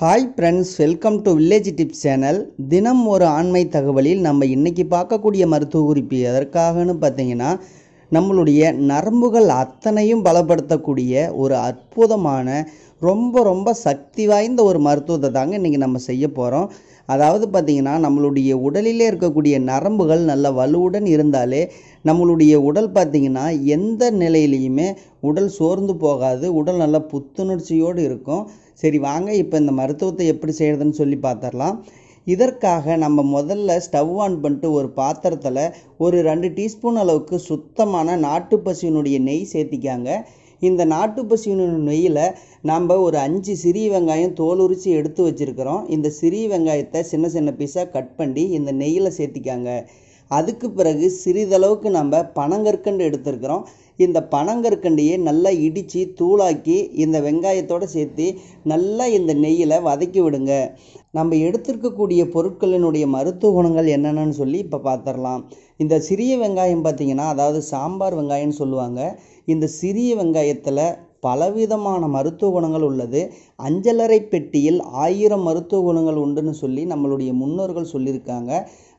hi friends welcome to village tips channel தினம் ஒரு ஆண்மை தகவலில் நம்ம இன்றைக்கி பார்க்கக்கூடிய மருத்துவ குறிப்பு எதற்காகன்னு பார்த்தீங்கன்னா நம்மளுடைய நரம்புகள் அத்தனையும் பலப்படுத்தக்கூடிய ஒரு அற்புதமான ரொம்ப ரொம்ப சக்தி வாய்ந்த ஒரு மருத்துவத்தை தாங்க இன்றைக்கி நம்ம செய்ய போகிறோம் அதாவது பார்த்திங்கன்னா நம்மளுடைய உடலிலே இருக்கக்கூடிய நரம்புகள் நல்ல வலுவுடன் இருந்தாலே நம்மளுடைய உடல் பார்த்திங்கன்னா எந்த நிலையிலையுமே உடல் சோர்ந்து போகாது உடல் நல்லா புத்துணர்ச்சியோடு இருக்கும் சரி வாங்க இப்போ இந்த மருத்துவத்தை எப்படி செய்கிறதுன்னு சொல்லி பார்த்துடலாம் இதற்காக நம்ம முதல்ல ஸ்டவ் ஆன் பண்ணிட்டு ஒரு பாத்திரத்தில் ஒரு ரெண்டு டீஸ்பூன் அளவுக்கு சுத்தமான நாட்டு பசுவினுடைய நெய் சேர்த்திக்காங்க இந்த நாட்டு பசுவினுடைய நெய்யில் நம்ம ஒரு அஞ்சு சிறிய வெங்காயம் தோல் எடுத்து வச்சுருக்கிறோம் இந்த சிறிய வெங்காயத்தை சின்ன சின்ன பீஸாக கட் பண்ணி இந்த நெய்யில் சேர்த்திக்காங்க அதுக்கு பிறகு சிறிதளவுக்கு நம்ம பனங்கற்கண்டு எடுத்திருக்கிறோம் இந்த பனங்கற்கண்டையே நல்லா இடித்து தூளாக்கி இந்த வெங்காயத்தோடு சேர்த்து நல்லா இந்த நெய்யில் வதக்கி விடுங்க நம்ம எடுத்திருக்கக்கூடிய பொருட்களினுடைய மருத்துவ குணங்கள் என்னென்னு சொல்லி இப்போ பார்த்துடலாம் இந்த சிறிய வெங்காயம் பார்த்திங்கன்னா அதாவது சாம்பார் வெங்காயம்னு சொல்லுவாங்க இந்த சிறிய வெங்காயத்தில் பலவிதமான மருத்துவ குணங்கள் உள்ளது அஞ்சலறை பெட்டியில் ஆயிரம் மருத்துவ குணங்கள் உண்டுன்னு சொல்லி நம்மளுடைய முன்னோர்கள் சொல்லியிருக்காங்க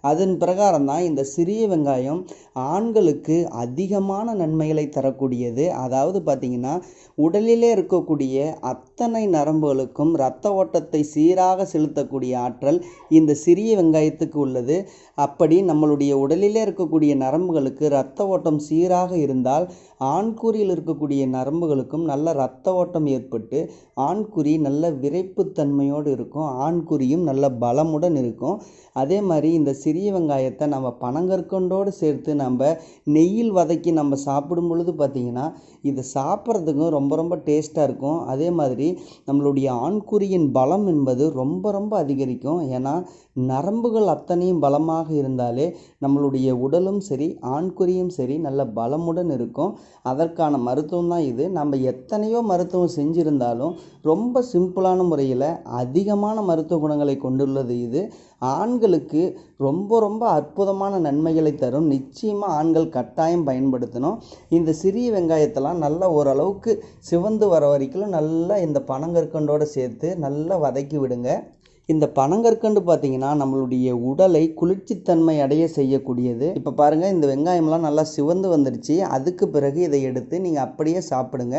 அதன் பிரகாரம் தான் இந்த சிறிய வெங்காயம் ஆண்களுக்கு அதிகமான நன்மைகளை தரக்கூடியது அதாவது பார்த்திங்கன்னா உடலிலே இருக்கக்கூடிய அத் அத்தனை நரம்புகளுக்கும் இரத்த ஓட்டத்தை சீராக செலுத்தக்கூடிய ஆற்றல் இந்த சிறிய வெங்காயத்துக்கு உள்ளது அப்படி நம்மளுடைய உடலிலே இருக்கக்கூடிய நரம்புகளுக்கு இரத்த ஓட்டம் சீராக இருந்தால் ஆண்குறியில் இருக்கக்கூடிய நரம்புகளுக்கும் நல்ல இரத்த ஓட்டம் ஏற்பட்டு ஆண்குறி நல்ல விரைப்புத்தன்மையோடு இருக்கும் ஆண்குறியும் நல்ல பலமுடன் இருக்கும் அதே மாதிரி இந்த சிறிய வெங்காயத்தை நம்ம பனங்கற்கண்டோடு சேர்த்து நம்ம நெய்யில் வதக்கி நம்ம சாப்பிடும் பொழுது பார்த்திங்கன்னா இதை சாப்பிட்றதுக்கும் ரொம்ப ரொம்ப டேஸ்ட்டாக இருக்கும் அதே மாதிரி மாதிரி நம்மளுடைய ஆண்குறியின் பலம் என்பது ரொம்ப ரொம்ப அதிகரிக்கும் ஏன்னா நரம்புகள் அத்தனையும் பலமாக இருந்தாலே நம்மளுடைய உடலும் சரி ஆண்குறியும் சரி நல்ல பலமுடன் இருக்கும் அதற்கான மருத்துவம் தான் இது நம்ம எத்தனையோ மருத்துவம் செஞ்சுருந்தாலும் ரொம்ப சிம்பிளான முறையில் அதிகமான மருத்துவ குணங்களை கொண்டுள்ளது இது ஆண்களுக்கு ரொம்ப ரொம்ப அற்புதமான நன்மைகளை தரும் நிச்சயமாக ஆண்கள் கட்டாயம் பயன்படுத்தணும் இந்த சிறிய வெங்காயத்தெல்லாம் நல்லா ஓரளவுக்கு சிவந்து வர வரைக்கும் நல்லா இந்த இந்த பனங்கற்கண்டோடு சேர்த்து நல்லா வதக்கி விடுங்க இந்த பனங்கற்கண்டு பார்த்தீங்கன்னா நம்மளுடைய உடலை குளிர்ச்சித்தன்மை அடைய செய்யக்கூடியது இப்போ பாருங்கள் இந்த வெங்காயம்லாம் நல்லா சிவந்து வந்துடுச்சு அதுக்கு பிறகு இதை எடுத்து நீங்கள் அப்படியே சாப்பிடுங்க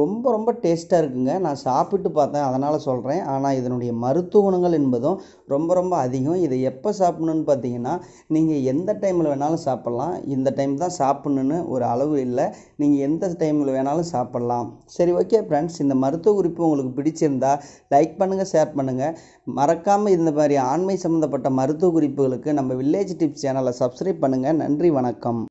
ரொம்ப ரொம்ப டேஸ்ட்டாக இருக்குங்க நான் சாப்பிட்டு பார்த்தேன் அதனால் சொல்கிறேன் ஆனால் இதனுடைய மருத்துவ குணங்கள் என்பதும் ரொம்ப ரொம்ப அதிகம் இதை எப்போ சாப்பிடணுன்னு பார்த்தீங்கன்னா நீங்கள் எந்த டைமில் வேணாலும் சாப்பிட்லாம் இந்த டைம் தான் சாப்பிட்ணுன்னு ஒரு அளவு இல்லை நீங்கள் எந்த டைமில் வேணாலும் சாப்பிட்லாம் சரி ஓகே ஃப்ரெண்ட்ஸ் இந்த மருத்துவ குறிப்பு உங்களுக்கு பிடிச்சிருந்தா லைக் பண்ணுங்கள் ஷேர் பண்ணுங்கள் மறக்காமல் இந்த மாதிரி ஆண்மை சம்மந்தப்பட்ட மருத்துவ குறிப்புகளுக்கு நம்ம வில்லேஜ் டிப்ஸ் சேனலை சப்ஸ்கிரைப் பண்ணுங்கள் நன்றி வணக்கம்